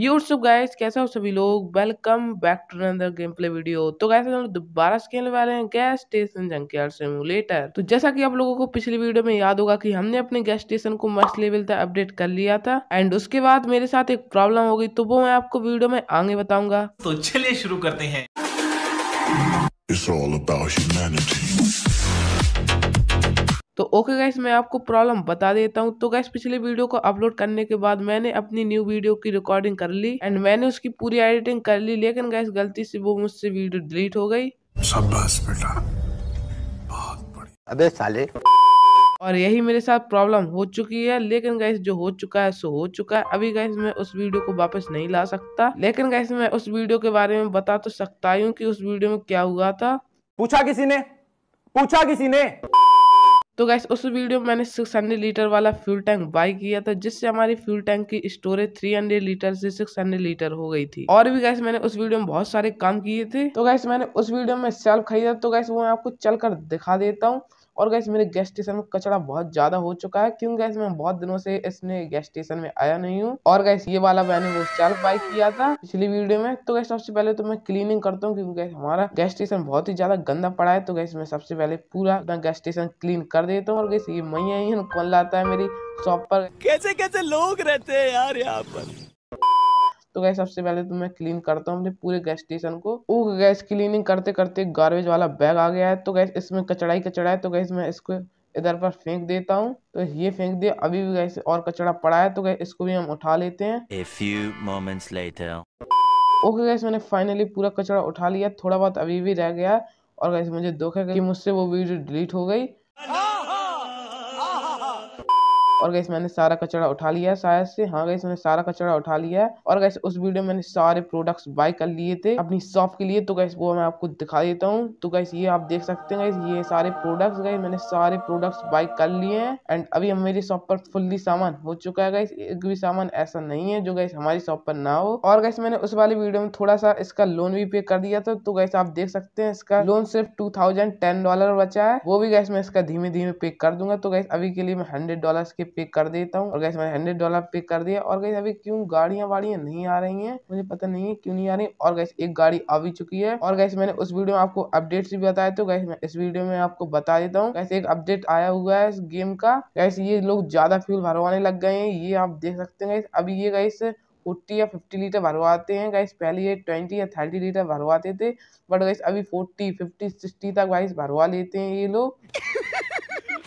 YouTube guys कैसे हो सभी लोग welcome back to another gameplay video तो गाइस हम लोग दोबारा खेलने वाले हैं गैस स्टेशन जंकयार्ड सिमुलेटर तो जैसा कि आप लोगों को पिछली वीडियो में याद होगा कि हमने अपने गैस स्टेशन को मस्ट लेवल तक अपडेट कर लिया था एंड उसके बाद मेरे साथ एक प्रॉब्लम हो गई तो वो मैं आपको वीडियो में आगे बताऊंगा तो चलिए शुरू करते हैं It's all about humanity. तो ओके गैस मैं आपको प्रॉब्लम बता देता हूँ तो गैस पिछले वीडियो को अपलोड करने के बाद मैंने अपनी न्यू वीडियो की रिकॉर्डिंग कर ली एंड मैंने उसकी पूरी एडिटिंग कर ली लेकिन गैस गलती से वो मुझसे वीडियो डिलीट हो गई बेटा अबे साले और यही मेरे साथ प्रॉब्लम हो चुकी है लेकिन गैस जो हो चुका है सो हो चुका है अभी गैस मैं उस वीडियो को वापस नहीं ला सकता लेकिन गैस मैं उस वीडियो के बारे में बता तो सकता हूँ कि उस वीडियो में क्या हुआ था पूछा किसी ने पूछा किसी ने तो गैस उस वीडियो में मैंने सिक्स हंड्रेड लीटर वाला फ्यूल टैंक बाई किया था जिससे हमारी फ्यूल टैंक की स्टोरेज थ्री हंड्रेड लीटर से सिक्स हंड्रेड लीटर हो गई थी और भी गैस मैंने उस वीडियो में बहुत सारे काम किए थे तो गैस मैंने उस वीडियो में सेल्फ खरीदा तो गैस वो मैं आपको चल कर दिखा देता हूँ और गैस मेरे गैस स्टेशन में कचरा बहुत ज्यादा हो चुका है क्यों गैस मैं बहुत दिनों से इसने गैस स्टेशन में आया नहीं हूँ और गैस ये वाला मैंने वो चार बाइक किया था पिछली वीडियो में तो गैस सबसे पहले तो मैं क्लीनिंग करता हूँ क्योंकि गैस हमारा गैस स्टेशन बहुत ही ज्यादा गंदा पड़ा है तो गैस मैं सबसे पहले पूरा अपना गैस स्टेशन क्लीन कर देता हूँ और गैस ये मैया कौन लाता है मेरी शॉप पर कैसे कैसे लोग रहते हैं यार यहाँ पर तो गैस सबसे पहले तो मैं क्लीन करता हूँ अपने पूरे गैस स्टेशन को वो गैस क्लीनिंग करते करते गार्बेज वाला बैग आ गया है तो गैस इसमें कचड़ा ही कचड़ा है तो गैस मैं इसको इधर पर फेंक देता हूँ तो ये फेंक दिया अभी भी गैस और कचड़ा पड़ा है तो गैस इसको भी हम उठा लेते हैं ओके गैस मैंने फाइनली पूरा कचरा उठा लिया थोड़ा बहुत अभी भी रह गया और गैस मुझे दुख है कि मुझसे वो वीडियो डिलीट हो गई हाँ। और गैस मैंने सारा कचरा उठा लिया है शायद से हाँ गैस मैंने सारा कचरा उठा लिया है और गैस उस वीडियो में मैंने सारे प्रोडक्ट्स बाय कर लिए थे अपनी शॉप के लिए तो गैस वो मैं आपको दिखा देता हूँ तो गैस ये आप देख सकते हैं गैस ये सारे प्रोडक्ट्स गए मैंने सारे प्रोडक्ट्स बाय कर लिए हैं एंड अभी मेरी शॉप पर फुल्ली सामान हो चुका है गैस एक भी सामान ऐसा नहीं है जो गैस हमारी शॉप पर ना हो और गैस मैंने उस वाली वीडियो में थोड़ा सा इसका लोन भी पे कर दिया था तो गैस आप देख सकते हैं इसका लोन सिर्फ टू थाउजेंड टेन डॉलर बचा है वो भी गैस मैं इसका धीमे धीमे पे कर दूंगा तो गैस अभी के लिए मैं हंड्रेड डॉलर के पिक कर देता हूँ और गैस मैंने हंड्रेड डॉलर पिक कर दिया और गैस अभी क्यों गाड़ियां वाड़ियाँ नहीं आ रही है मुझे पता नहीं है क्यों नहीं आ रही और गैस एक गाड़ी आ भी चुकी है और गैस मैंने उस वीडियो में आपको अपडेट भी बताया तो गैस मैं इस वीडियो में आपको बता देता हूँ कैसे एक अपडेट आया हुआ है इस गेम का गैस ये लोग ज्यादा फ्यूल भरवाने लग गए हैं ये आप देख सकते हैं अभी ये गैस फोर्टी या फिफ्टी लीटर भरवाते हैं गैस पहले ये ट्वेंटी या थर्टी लीटर भरवाते थे बट गैस अभी फोर्टी फिफ्टी सिक्सटी तक गैस भरवा लेते हैं ये लोग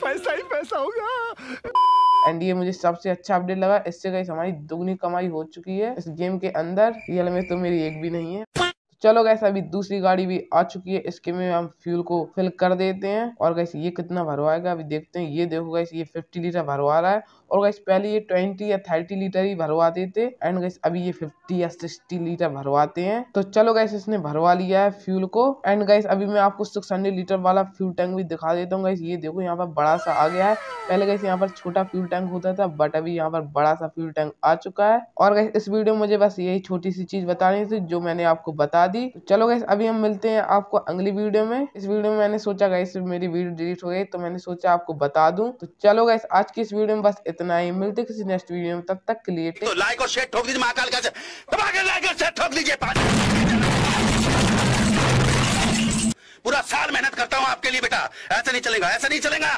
पैसा ही पैसा होगा एंड ये मुझे सबसे अच्छा अपडेट लगा इससे गई हमारी दोगुनी कमाई हो चुकी है इस गेम के अंदर रियल में तो मेरी एक भी नहीं है चलो गैस अभी दूसरी गाड़ी भी आ चुकी है इसके में हम फ्यूल को फिल कर देते हैं और गैस ये कितना भरवाएगा अभी देखते हैं ये देखो गैस ये 50 लीटर भरवा रहा है और गैस पहले ये ट्वेंटी या थर्टी लीटर ही भरवाते थे एंड गैस अभी ये फिफ्टी या सिक्सटी लीटर भरवाते हैं तो चलो गैस इसने भरवा लिया है फ्यूल को एंड गैस अभी मैं आपको सिक्स हंड्रेड लीटर वाला फ्यूल टैंक भी दिखा देता हूँ गैस ये देखो यहाँ पर बड़ा सा आ गया है पहले गैस यहाँ पर छोटा फ्यूल टैंक होता था बट अभी यहाँ पर बड़ा सा फ्यूल टैंक आ चुका है और गैस इस वीडियो में मुझे बस यही छोटी सी चीज बतानी थी जो मैंने आपको बता दी तो चलो गैस अभी हम मिलते हैं आपको अगली वीडियो में इस वीडियो में मैंने सोचा गैस मेरी वीडियो डिलीट हो गई तो मैंने सोचा आपको बता दूं तो चलो गैस आज की इस वीडियो में बस इतना इतना ही मिलते किसी नेक्स्ट वीडियो में तब तक के लिए तो लाइक और शेयर ठोक दीजिए महाकाल का लाइक और शेयर ठोक दीजिए पूरा साल मेहनत करता हूँ आपके लिए बेटा ऐसा नहीं चलेगा ऐसा नहीं चलेगा